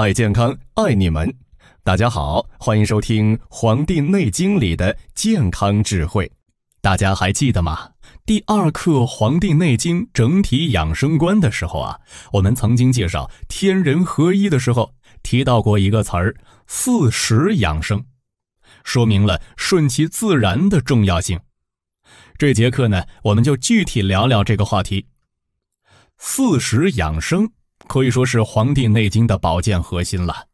爱健康，爱你们！大家好，欢迎收听《黄帝内经》里的健康智慧。大家还记得吗？第二课《黄帝内经》整体养生观的时候啊，我们曾经介绍天人合一的时候，提到过一个词儿“四时养生”，说明了顺其自然的重要性。这节课呢，我们就具体聊聊这个话题，“四时养生”。可以说是《黄帝内经》的保健核心了。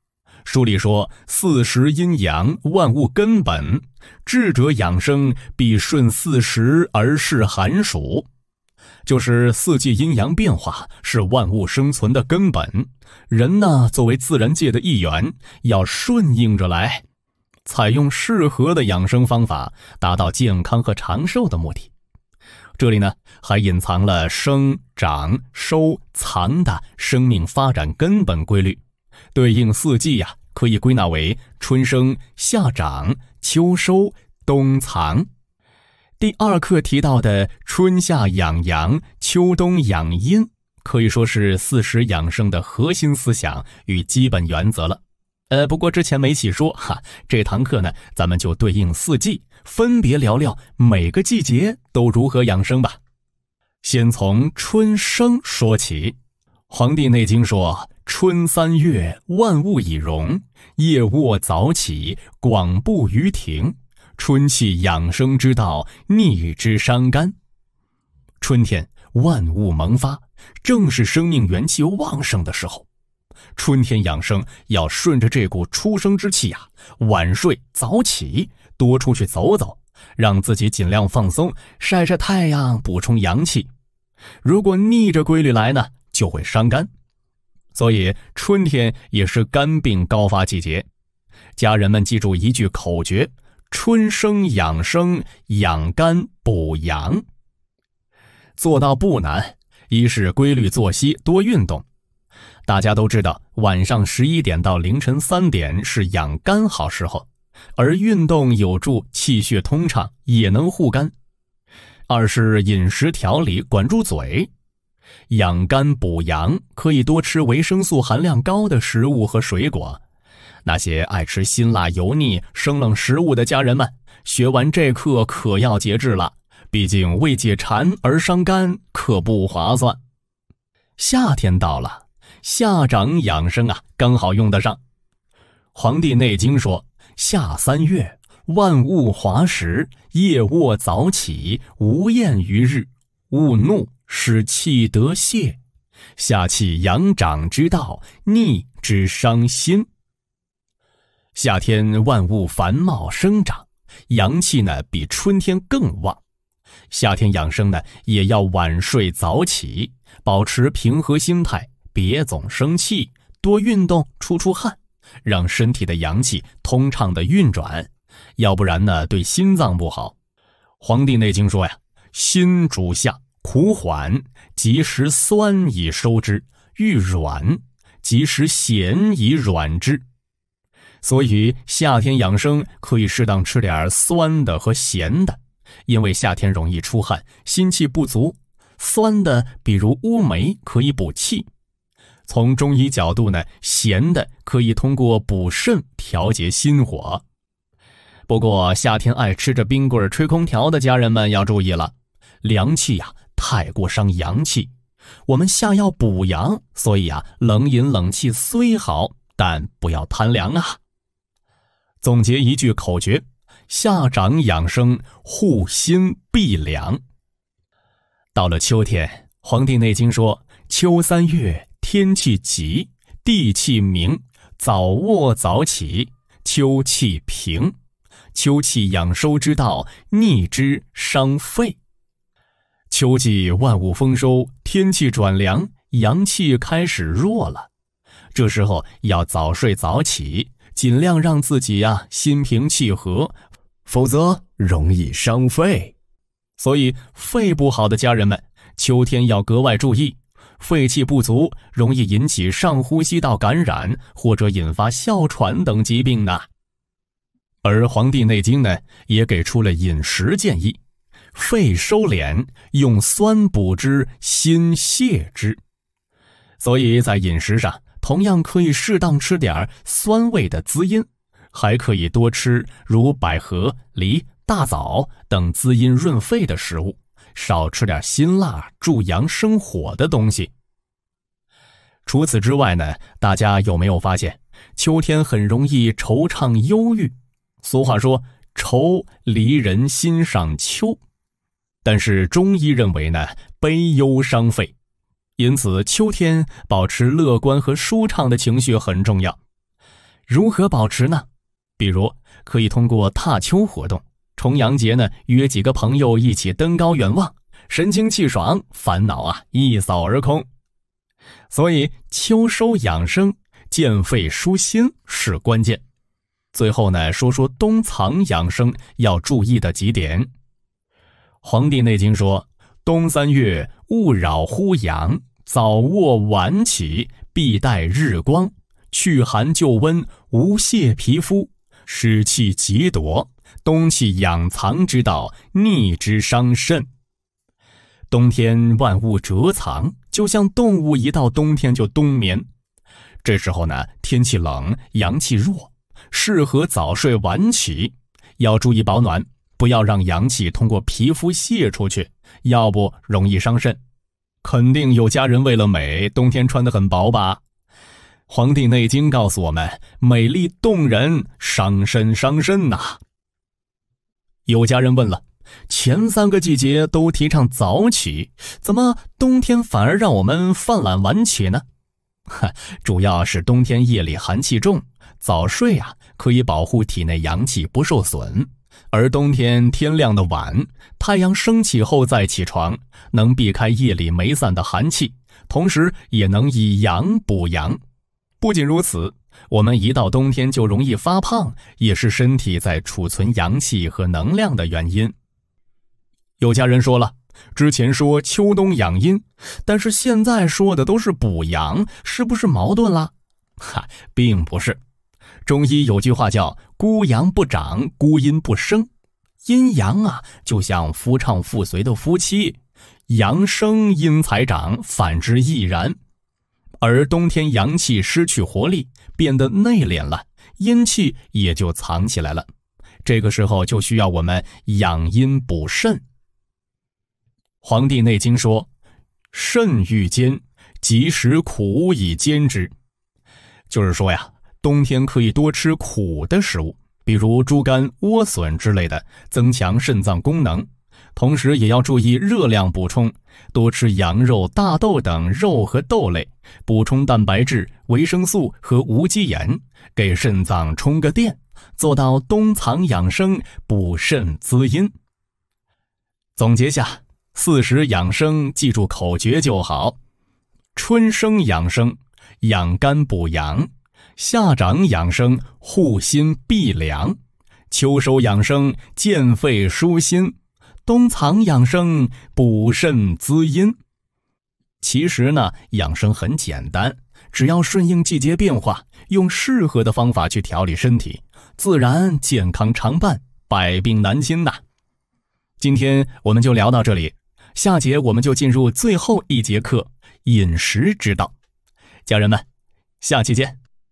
书里说：“四时阴阳，万物根本；智者养生，必顺四时而适寒暑。”就是四季阴阳变化是万物生存的根本。人呢，作为自然界的一员，要顺应着来，采用适合的养生方法，达到健康和长寿的目的。这里呢，还隐藏了生长、收藏的生命发展根本规律，对应四季呀，可以归纳为春生、夏长、秋收、冬藏。第二课提到的“春夏养阳，秋冬养阴”，可以说是四时养生的核心思想与基本原则了。呃，不过之前没细说哈，这堂课呢，咱们就对应四季。分别聊聊每个季节都如何养生吧。先从春生说起，《黄帝内经》说：“春三月，万物以荣，夜卧早起，广步于庭。春气养生之道，逆之伤肝。”春天万物萌发，正是生命元气旺盛的时候。春天养生要顺着这股初生之气呀，晚睡早起。多出去走走，让自己尽量放松，晒晒太阳，补充阳气。如果逆着规律来呢，就会伤肝。所以，春天也是肝病高发季节。家人们记住一句口诀：春生养生，养肝补阳。做到不难，一是规律作息，多运动。大家都知道，晚上十一点到凌晨三点是养肝好时候。而运动有助气血通畅，也能护肝。二是饮食调理，管住嘴，养肝补阳，可以多吃维生素含量高的食物和水果。那些爱吃辛辣、油腻、生冷食物的家人们，学完这课可要节制了，毕竟为解馋而伤肝可不划算。夏天到了，夏长养生啊，刚好用得上。《黄帝内经》说。夏三月，万物华实，夜卧早起，无厌于日，勿怒，使气得泄。夏气阳长之道，逆之伤心。夏天万物繁茂生长，阳气呢比春天更旺。夏天养生呢，也要晚睡早起，保持平和心态，别总生气，多运动出出汗。让身体的阳气通畅的运转，要不然呢对心脏不好。《黄帝内经》说呀，心主下，苦缓，及时酸以收之；欲软，及时咸以软之。所以夏天养生可以适当吃点酸的和咸的，因为夏天容易出汗，心气不足。酸的比如乌梅可以补气。从中医角度呢，咸的可以通过补肾调节心火。不过夏天爱吃着冰棍吹空调的家人们要注意了，凉气呀太过伤阳气。我们夏要补阳，所以啊，冷饮、冷气虽好，但不要贪凉啊。总结一句口诀：夏长养生，护心避凉。到了秋天，《黄帝内经》说：“秋三月。”天气急，地气明，早卧早起。秋气平，秋气养收之道，逆之伤肺。秋季万物丰收，天气转凉，阳气开始弱了。这时候要早睡早起，尽量让自己呀心平气和，否则容易伤肺。所以肺不好的家人们，秋天要格外注意。肺气不足容易引起上呼吸道感染，或者引发哮喘等疾病呢。而《黄帝内经》呢也给出了饮食建议：肺收敛，用酸补之，心泻之。所以在饮食上，同样可以适当吃点儿酸味的滋阴，还可以多吃如百合、梨、大枣等滋阴润肺的食物。少吃点辛辣助阳生火的东西。除此之外呢，大家有没有发现，秋天很容易惆怅忧郁？俗话说“愁离人心上秋”，但是中医认为呢，悲忧伤肺，因此秋天保持乐观和舒畅的情绪很重要。如何保持呢？比如可以通过踏秋活动。重阳节呢，约几个朋友一起登高远望，神清气爽，烦恼啊一扫而空。所以秋收养生、健肺舒心是关键。最后呢，说说冬藏养生要注意的几点。《黄帝内经》说：“冬三月，勿扰乎阳，早卧晚起，必待日光，去寒就温，无泄皮肤，使气极夺。”冬气养藏之道，逆之伤肾。冬天万物蛰藏，就像动物一到冬天就冬眠。这时候呢，天气冷，阳气弱，适合早睡晚起，要注意保暖，不要让阳气通过皮肤泄出去，要不容易伤肾。肯定有家人为了美，冬天穿得很薄吧？《黄帝内经》告诉我们，美丽动人伤身伤肾呐。有家人问了，前三个季节都提倡早起，怎么冬天反而让我们犯懒晚起呢？主要是冬天夜里寒气重，早睡啊可以保护体内阳气不受损，而冬天天亮的晚，太阳升起后再起床，能避开夜里没散的寒气，同时也能以阳补阳。不仅如此。我们一到冬天就容易发胖，也是身体在储存阳气和能量的原因。有家人说了，之前说秋冬养阴，但是现在说的都是补阳，是不是矛盾了？哈，并不是。中医有句话叫“孤阳不长，孤阴不生”，阴阳啊，就像夫唱妇随的夫妻，阳生阴才长，反之亦然。而冬天阳气失去活力，变得内敛了，阴气也就藏起来了。这个时候就需要我们养阴补肾。《黄帝内经》说：“肾欲坚，即使苦以坚之。”就是说呀，冬天可以多吃苦的食物，比如猪肝、莴笋之类的，增强肾脏功能。同时也要注意热量补充，多吃羊肉、大豆等肉和豆类，补充蛋白质、维生素和无机盐，给肾脏充个电，做到冬藏养生、补肾滋阴。总结下四时养生，记住口诀就好：春生养生，养肝补阳；夏长养生，护心避凉；秋收养生，健肺舒心。冬藏养生，补肾滋阴。其实呢，养生很简单，只要顺应季节变化，用适合的方法去调理身体，自然健康常伴，百病难侵呐。今天我们就聊到这里，下节我们就进入最后一节课——饮食之道。家人们，下期见。